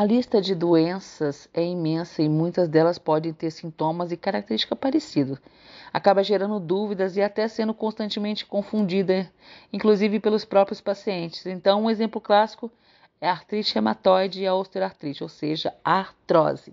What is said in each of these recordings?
A lista de doenças é imensa e muitas delas podem ter sintomas e características parecidas. Acaba gerando dúvidas e até sendo constantemente confundida, inclusive pelos próprios pacientes. Então, um exemplo clássico é a artrite reumatoide e a osteoartrite, ou seja, artrose.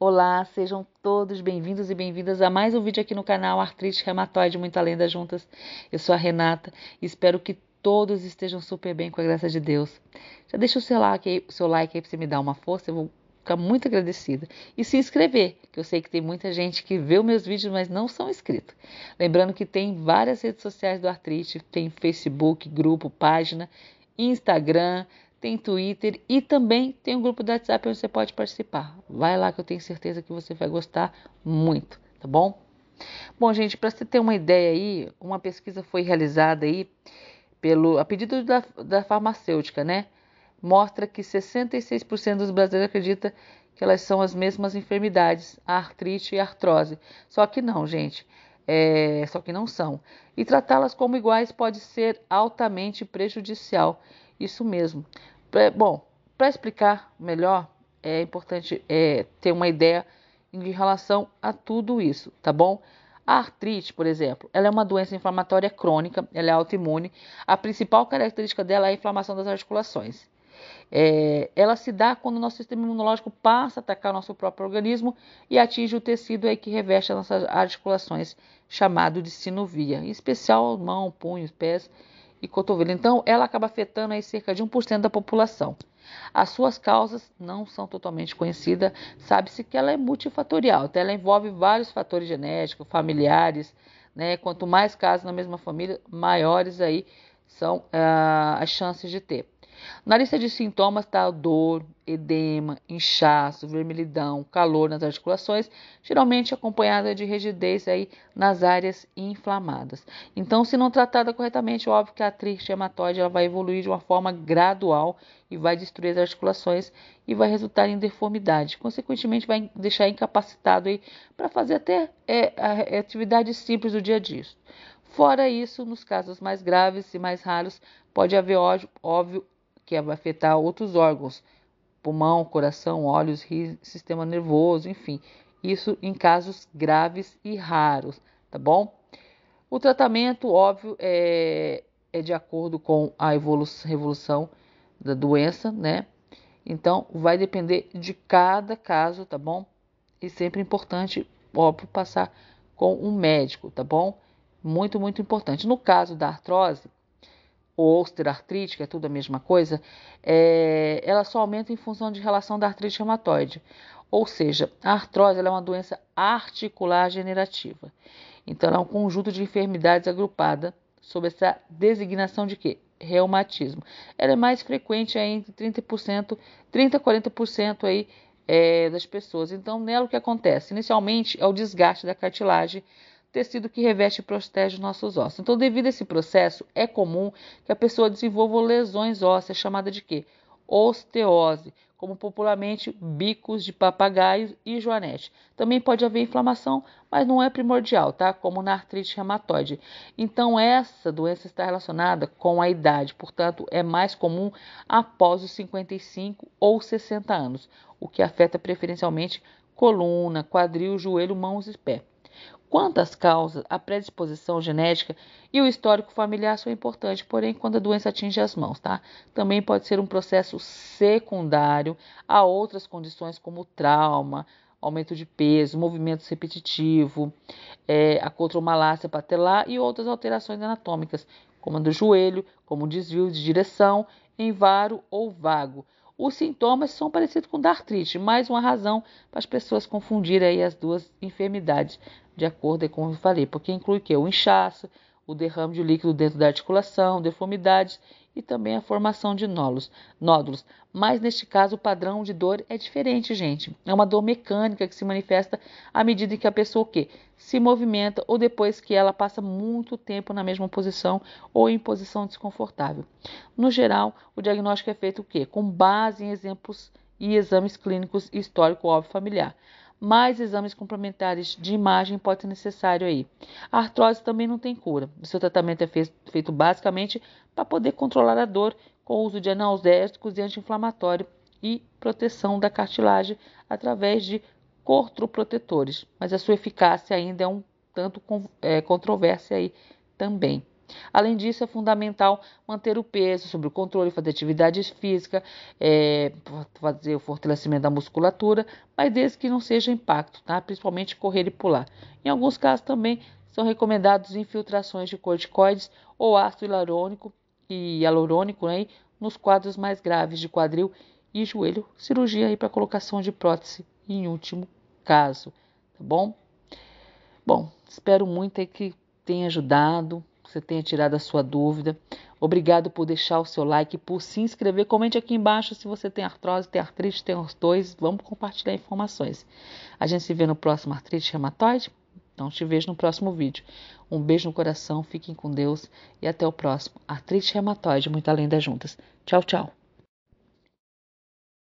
Olá, sejam todos bem-vindos e bem-vindas a mais um vídeo aqui no canal Artrite Reumatoide, muito além das juntas. Eu sou a Renata e espero que todos estejam super bem com a graça de Deus. Já deixa o seu like aí, seu like aí pra você me dar uma força, eu vou ficar muito agradecida. E se inscrever, que eu sei que tem muita gente que vê os meus vídeos, mas não são inscritos. Lembrando que tem várias redes sociais do Artrite, tem Facebook, grupo, página, Instagram, tem Twitter e também tem um grupo do WhatsApp onde você pode participar. Vai lá que eu tenho certeza que você vai gostar muito, tá bom? Bom, gente, para você ter uma ideia aí, uma pesquisa foi realizada aí pelo a pedido da, da farmacêutica, né? Mostra que 66% dos brasileiros acredita que elas são as mesmas enfermidades, a artrite e a artrose. Só que não, gente. É, só que não são. E tratá-las como iguais pode ser altamente prejudicial. Isso mesmo. Pra, bom, para explicar melhor, é importante é, ter uma ideia em relação a tudo isso, tá bom? A artrite, por exemplo, ela é uma doença inflamatória crônica, ela é autoimune. A principal característica dela é a inflamação das articulações. É, ela se dá quando o nosso sistema imunológico passa a atacar o nosso próprio organismo e atinge o tecido aí que reveste as nossas articulações, chamado de sinovia, em especial mão, punhos, pés e cotovelo. Então, ela acaba afetando aí cerca de 1% da população. As suas causas não são totalmente conhecidas, sabe-se que ela é multifatorial, então ela envolve vários fatores genéticos, familiares, né? Quanto mais casos na mesma família, maiores aí são ah, as chances de ter. Na lista de sintomas está dor, edema, inchaço, vermelhidão, calor nas articulações, geralmente acompanhada de rigidez aí nas áreas inflamadas. Então, se não tratada corretamente, óbvio que a artrite hematóide ela vai evoluir de uma forma gradual e vai destruir as articulações e vai resultar em deformidade. Consequentemente, vai deixar incapacitado aí para fazer até é, atividade simples do dia a dia. Fora isso, nos casos mais graves e mais raros, pode haver, óbvio, que vai afetar outros órgãos, pulmão, coração, olhos, sistema nervoso, enfim. Isso em casos graves e raros, tá bom? O tratamento, óbvio, é, é de acordo com a evolução, evolução da doença, né? Então, vai depender de cada caso, tá bom? E sempre importante, óbvio, passar com um médico, tá bom? Muito, muito importante. No caso da artrose, ou osteoartrite, que é tudo a mesma coisa, é, ela só aumenta em função de relação da artrite reumatoide. Ou seja, a artrose é uma doença articular generativa. Então, ela é um conjunto de enfermidades agrupada sob essa designação de quê? Reumatismo. Ela é mais frequente aí entre 30%, 30 a 40% aí, é, das pessoas. Então, nela o que acontece? Inicialmente é o desgaste da cartilagem tecido que reveste e protege nossos ossos. Então, devido a esse processo, é comum que a pessoa desenvolva lesões ósseas, chamada de quê? Osteose, como popularmente bicos de papagaio e joanete. Também pode haver inflamação, mas não é primordial, tá? Como na artrite reumatoide. Então, essa doença está relacionada com a idade, portanto, é mais comum após os 55 ou 60 anos, o que afeta preferencialmente coluna, quadril, joelho, mãos e pé. Quanto às causas, a predisposição genética e o histórico familiar são importantes, porém, quando a doença atinge as mãos, tá? Também pode ser um processo secundário a outras condições como trauma, aumento de peso, movimentos repetitivos, é, a cotromalácia patelar e outras alterações anatômicas, como a do joelho, como desvio de direção, em varo ou vago os sintomas são parecidos com da artrite, mais uma razão para as pessoas confundirem aí as duas enfermidades, de acordo com o que eu falei, porque inclui o, o inchaço, o derrame de líquido dentro da articulação, deformidades e também a formação de nódulos. nódulos. Mas neste caso o padrão de dor é diferente, gente. É uma dor mecânica que se manifesta à medida que a pessoa o quê? se movimenta ou depois que ela passa muito tempo na mesma posição ou em posição desconfortável. No geral, o diagnóstico é feito o quê? Com base em exemplos e exames clínicos e histórico óbvio familiar mais exames complementares de imagem pode ser necessário aí. A artrose também não tem cura. O seu tratamento é feito basicamente para poder controlar a dor com o uso de analgésicos e anti-inflamatório e proteção da cartilagem através de cortoprotetores. mas a sua eficácia ainda é um tanto é, controversa aí também. Além disso, é fundamental manter o peso sob o controle, fazer atividades físicas, é, fazer o fortalecimento da musculatura, mas desde que não seja impacto, tá? principalmente correr e pular. Em alguns casos também são recomendados infiltrações de corticoides ou ácido hialurônico e hialurônico né, nos quadros mais graves de quadril e joelho, cirurgia aí para colocação de prótese em último caso, tá bom? Bom, espero muito aí que tenha ajudado, você tenha tirado a sua dúvida. Obrigado por deixar o seu like, por se inscrever. Comente aqui embaixo se você tem artrose, tem artrite, tem os dois. Vamos compartilhar informações. A gente se vê no próximo Artrite Reumatoide. Então, te vejo no próximo vídeo. Um beijo no coração, fiquem com Deus e até o próximo Artrite Reumatoide, muito além das juntas. Tchau, tchau.